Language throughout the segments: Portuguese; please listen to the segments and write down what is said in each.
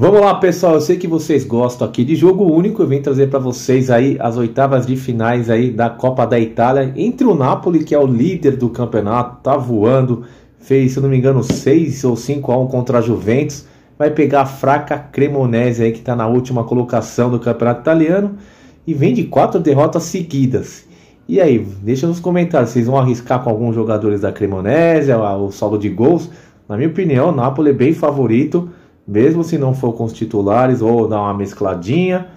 Vamos lá, pessoal. Eu sei que vocês gostam aqui de jogo único. Eu vim trazer para vocês aí as oitavas de finais aí da Copa da Itália entre o Napoli, que é o líder do campeonato, tá voando, fez, se não me engano, 6 ou 5 a 1 contra a Juventus. Vai pegar a fraca Cremonese aí que está na última colocação do campeonato italiano e vem de quatro derrotas seguidas. E aí, deixa nos comentários, vocês vão arriscar com alguns jogadores da Cremonese, o saldo de gols? Na minha opinião, o Napoli é bem favorito mesmo se não for com os titulares ou dar uma mescladinha.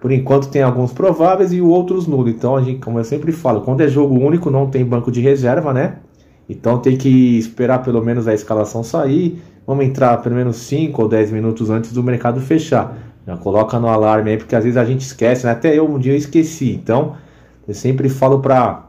Por enquanto tem alguns prováveis e outros nulos. Então, a gente, como eu sempre falo, quando é jogo único não tem banco de reserva, né? Então tem que esperar pelo menos a escalação sair. Vamos entrar pelo menos 5 ou 10 minutos antes do mercado fechar. Já coloca no alarme aí, porque às vezes a gente esquece, né? Até eu um dia eu esqueci. Então, eu sempre falo para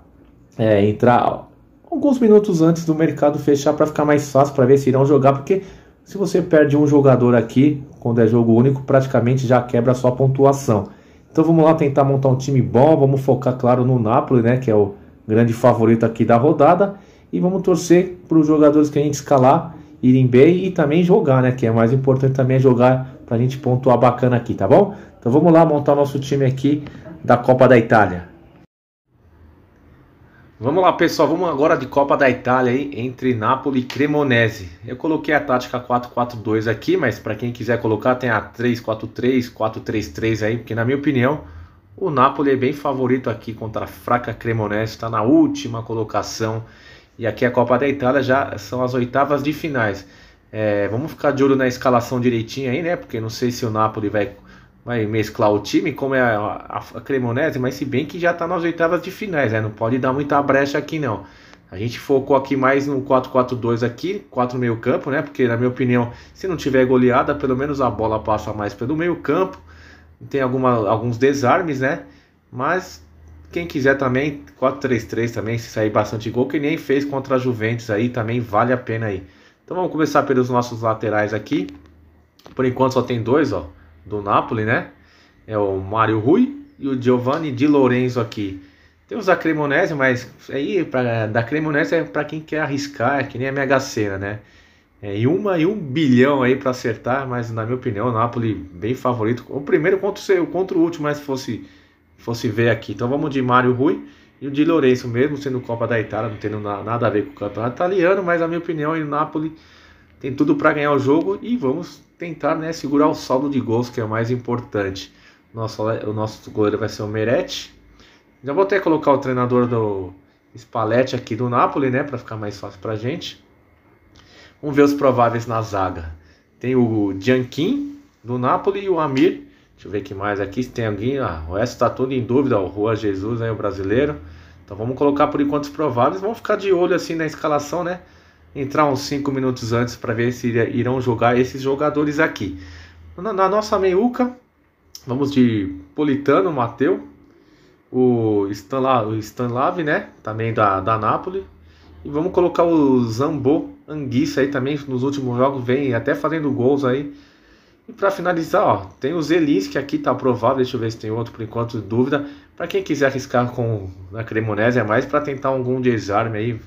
é, entrar alguns minutos antes do mercado fechar para ficar mais fácil para ver se irão jogar, porque se você perde um jogador aqui, quando é jogo único, praticamente já quebra a sua pontuação. Então vamos lá tentar montar um time bom, vamos focar, claro, no Napoli, né, que é o grande favorito aqui da rodada, e vamos torcer para os jogadores que a gente escalar irem bem e também jogar, né, que é mais importante também é jogar para a gente pontuar bacana aqui, tá bom? Então vamos lá montar nosso time aqui da Copa da Itália. Vamos lá, pessoal. Vamos agora de Copa da Itália aí, entre Napoli e Cremonese. Eu coloquei a tática 4-4-2 aqui, mas para quem quiser colocar, tem a 3-4-3, 4-3-3 aí, porque na minha opinião, o Napoli é bem favorito aqui contra a fraca Cremonese, está na última colocação. E aqui a Copa da Itália já são as oitavas de finais. É, vamos ficar de olho na escalação direitinho aí, né? Porque não sei se o Napoli vai vai mesclar o time, como é a, a, a Cremonese, mas se bem que já está nas oitavas de finais, né? Não pode dar muita brecha aqui, não. A gente focou aqui mais no 4-4-2 aqui, 4 meio campo, né? Porque, na minha opinião, se não tiver goleada, pelo menos a bola passa mais pelo meio campo. Tem alguma, alguns desarmes, né? Mas quem quiser também, 4-3-3 também, se sair bastante gol, que nem fez contra a Juventus aí, também vale a pena aí. Então vamos começar pelos nossos laterais aqui. Por enquanto só tem dois, ó do Napoli, né? É o Mário Rui e o Giovanni Di Lorenzo aqui. Tem os da Cremonese, mas aí pra, da Cremonese é para quem quer arriscar, é que nem a Mega Sena, né? É, e uma e um bilhão aí para acertar, mas na minha opinião, o Napoli bem favorito. O primeiro contra o, contra o último, mas fosse fosse ver aqui. Então vamos de Mário Rui e o Di Lorenzo mesmo sendo Copa da Itália, não tendo nada a ver com o campeonato italiano, mas na minha opinião, o Napoli tem tudo para ganhar o jogo e vamos tentar né, segurar o saldo de gols, que é o mais importante. Nosso, o nosso goleiro vai ser o Meret. Já vou até colocar o treinador do Spalletti aqui do Napoli, né, para ficar mais fácil para gente. Vamos ver os prováveis na zaga. Tem o Gianquin do Napoli e o Amir. Deixa eu ver que mais aqui, se tem alguém. Ah, o S está todo em dúvida, o Rua Jesus, aí, o brasileiro. Então vamos colocar por enquanto os prováveis. Vamos ficar de olho assim na escalação, né? entrar uns 5 minutos antes para ver se irão jogar esses jogadores aqui. Na, na nossa meiuca, vamos de Politano, Mateu, o Stanlav, o né? Também da, da Napoli. E vamos colocar o Zambo Anguissa aí também, nos últimos jogos vem até fazendo gols aí. E para finalizar, ó, tem o Zelinski aqui, tá aprovado. Deixa eu ver se tem outro por enquanto, dúvida. Para quem quiser arriscar com na Cremonese é mais para tentar algum desarme aí,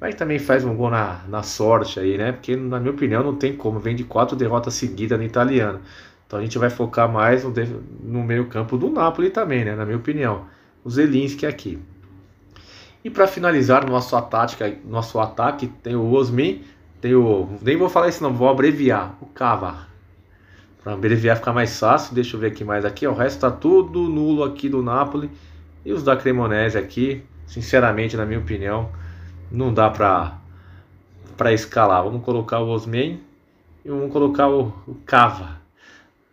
mas também faz um gol na, na sorte aí, né? Porque, na minha opinião, não tem como. Vem de quatro derrotas seguidas no italiano. Então a gente vai focar mais no, no meio-campo do Napoli também, né? Na minha opinião. O Zelinski é aqui. E para finalizar nosso ataque, nosso ataque tem o Osmin, tem o. Nem vou falar isso não, vou abreviar. O Cava. Para abreviar ficar mais fácil, deixa eu ver aqui mais aqui. O resto tá tudo nulo aqui do Napoli. E os da Cremonese aqui, sinceramente, na minha opinião não dá para para escalar. Vamos colocar o Osman e vamos colocar o, o Cava.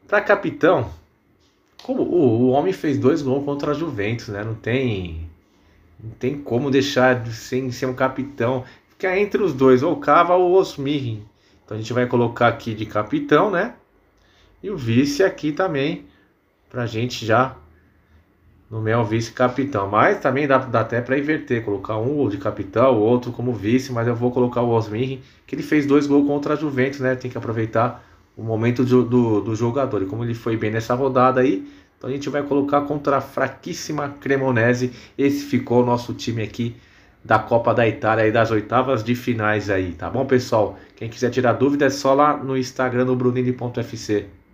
Para capitão, como o, o homem fez dois gols contra a Juventus, né? Não tem não tem como deixar sem ser um capitão. Fica entre os dois, ou o Cava ou o Osmir. Então a gente vai colocar aqui de capitão, né? E o vice aqui também, pra gente já nomear o vice-capitão. Mas também dá, dá até para inverter, colocar um de capitão, o outro como vice, mas eu vou colocar o Osmin, que ele fez dois gols contra a Juventus, né? Tem que aproveitar o momento do, do, do jogador. E como ele foi bem nessa rodada aí, então a gente vai colocar contra a fraquíssima Cremonese. Esse ficou o nosso time aqui da Copa da Itália e das oitavas de finais aí, tá bom, pessoal? Quem quiser tirar dúvida é só lá no Instagram do brunini.fc.